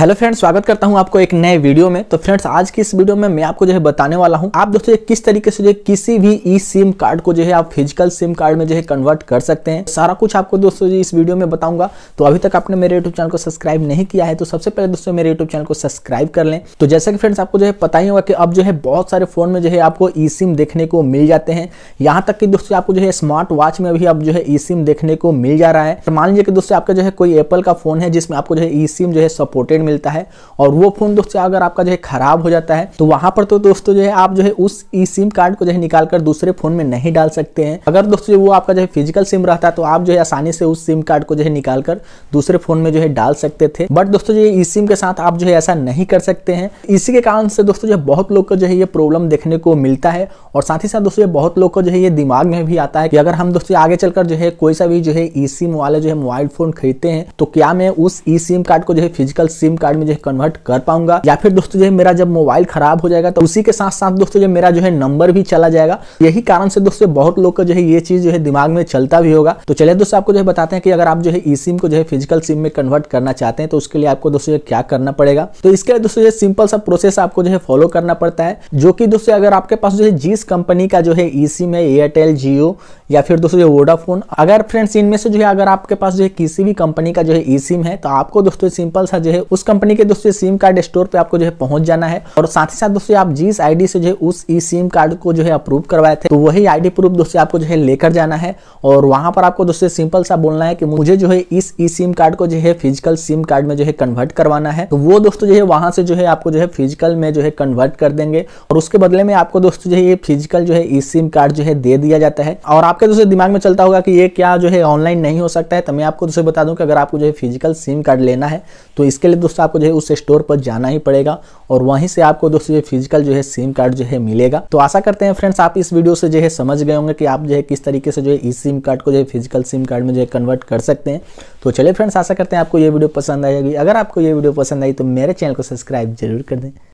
hello friends स्वागत करता हूं आपको एक नए वीडियो में तो फ्रेंड्स आज की इस वीडियो में मैं आपको जो है बताने वाला हूं आप दोस्तों किस तरीके से जो है किसी भी ई सिम कार्ड को जो है आप फिजिकल सिम कार्ड में जो है कन्वर्ट कर सकते हैं सारा कुछ आपको दोस्तों जी इस वीडियो में बताऊंगा तो अभी तक आपने मेरे यूट्यूब चैनल को सब्सक्राइब नहीं किया है तो सबसे पहले दोस्तों मेरे यूट्यूब चैनल को सब्सक्राइब कर लें तो जैसा कि फ्रेंड्स आपको जो है पता ही होगा कि अब जो है बहुत सारे फोन में जो है आपको ई सिम देखने को मिल जाते हैं यहाँ तक कि दोस्तों आपको जो है स्मार्ट वॉच में भी अब जो है ई सिम देखने को मिल जा रहा है मान लीजिए कि दोस्तों आपका जो है कोई एप्पल का फोन है जिसमें आपको जो है ई सिम जो है सपोर्टेड मिलता है और वो फ़ोन दोस्तों अगर आपका जो है ख़राब हो जाता है तो वहां पर तो दोस्तों जो है आप जो है उस ई सिम कार्ड को जो है निकाल कर दूसरे फ़ोन में नहीं डाल सकते हैं अगर दोस्तों वो आपका जो है फिजिकल सिम रहता है तो आप जो है आसानी से उस सिम कार्ड को जो है निकाल कर दूसरे फ़ोन में जो है डाल सकते थे बट दोस्तों जो ई सिम के साथ आप जो है ऐसा नहीं कर सकते हैं इसी के कारण से दोस्तों जो है बहुत लोग को जो है ये प्रॉब्लम देखने को मिलता है और साथ ही साथ दोस्तों बहुत लोग को जो है ये दिमाग में भी आता है कि अगर हम दोस्तों आगे चलकर जो है कोई सा भी जो है ई सिम वाले जो है मोबाइल फ़ोन खरीदते हैं तो क्या मैं उस ई सिम कार्ड को जो है फिजिकल सिम कार्ड में जो है कन्वर्ट कर पाऊंगा या फिर दोस्तों जो है मेरा जब मोबाइल खराब हो जाएगा तो उसी के साथ साथ दोस्तों जो मेरा जो है नंबर भी चला जाएगा यही कारण से दोस्तों बहुत लोग का जो है ये चीज जो है दिमाग में चलता भी होगा तो चलिए दोस्तों आपको जो है बताते हैं कि अगर आप जो है ई सिम को जो है फिजिकल सिम में कन्वर्ट करना चाहते हैं तो उसके लिए आपको दोस्तों क्या करना पड़ेगा तो इसके लिए दोस्तों सिंपल सा प्रोसेस आपको जो है फॉलो करना पड़ता है जो कि दोस्तों अगर आपके पास जो है जिस कंपनी का जो है ई सिम है एयरटेल जियो या फिर दोस्तों वोडाफोन अगर फ्रेंड्स इनमें से जो है अगर आपके पास जो है किसी भी कंपनी का जो है ई सिम है तो आपको दोस्तों सिंपल सा जो है उस उस कंपनी के दोस्तों सिम कार्ड स्टोर पे आपको जो है पहुंच जाना है और साथ ही साथ दोस्तों आप जिस आईडी से जो है उस ई सिम कार्ड को जो है अप्रूव करवाए थे तो वही आईडी प्रूफ दोस्तों आपको जो है लेकर जाना है और वहां पर आपको दोस्तों सिंपल सा बोलना है कि मुझे जो है इस ई सिम कार्ड को जो है फिजिकल सिम कार्ड में जो है कन्वर्ट करवाना है तो वो दोस्तों जो है वहां से जो है आपको जो है फिजिकल में जो है कन्वर्ट कर देंगे और उसके बदले में आपको दोस्तों जो है ये फिजिकल जो है ई सिम कार्ड जो है दे दिया जाता है और आपके दोस्तों दिमाग में चलता होगा कि ये क्या जो है ऑनलाइन नहीं हो सकता है तो मैं आपको दोस्तों बता दूं कि अगर आपको जो है फिजिकल सिम कार्ड लेना है तो इसके लिए दोस्तों आपको जो है उस स्टोर पर जाना ही पड़ेगा और वहीं से आपको दोस्तों जो फिजिकल जो है सिम कार्ड जो है मिलेगा तो आशा करते हैं फ्रेंड्स आप इस वीडियो से जो है समझ गए होंगे कि आप जो है किस तरीके से जो है इस सिम कार्ड को जो है फिजिकल सिम कार्ड में जो है कन्वर्ट कर सकते हैं तो चलिए फ्रेंड्स आशा करते हैं आपको ये वीडियो पसंद आएगी अगर आपको ये वीडियो पसंद आई तो मेरे चैनल को सब्सक्राइब जरूर कर दें